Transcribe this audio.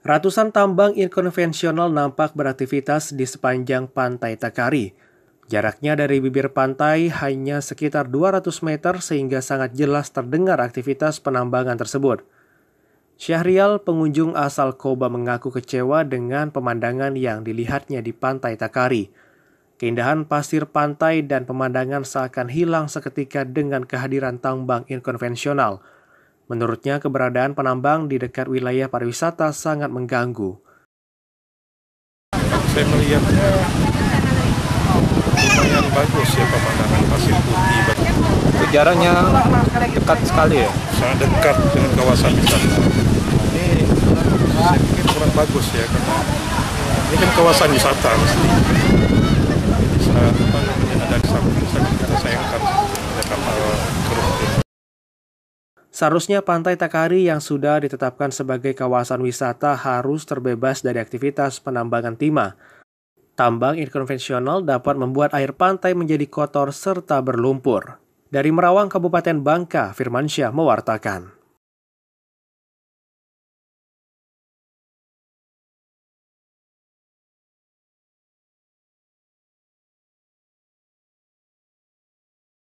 Ratusan tambang inkonvensional nampak beraktivitas di sepanjang pantai Takari. Jaraknya dari bibir pantai hanya sekitar 200 meter sehingga sangat jelas terdengar aktivitas penambangan tersebut. Syahrial, pengunjung asal Koba mengaku kecewa dengan pemandangan yang dilihatnya di pantai Takari. Keindahan pasir pantai dan pemandangan seakan hilang seketika dengan kehadiran tambang inkonvensional – Menurutnya, keberadaan penambang di dekat wilayah pariwisata sangat mengganggu. Saya melihat lumayan bagus ya pemandangan pasir putih. Sejarahnya dekat sekali ya? Sangat dekat dengan kawasan wisata. Ini saya pikir kurang bagus ya karena ini kan kawasan wisata mesti. Ini sangat Seharusnya Pantai Takari yang sudah ditetapkan sebagai kawasan wisata harus terbebas dari aktivitas penambangan timah. Tambang inkonvensional dapat membuat air pantai menjadi kotor serta berlumpur. Dari Merawang, Kabupaten Bangka, Firmansyah mewartakan.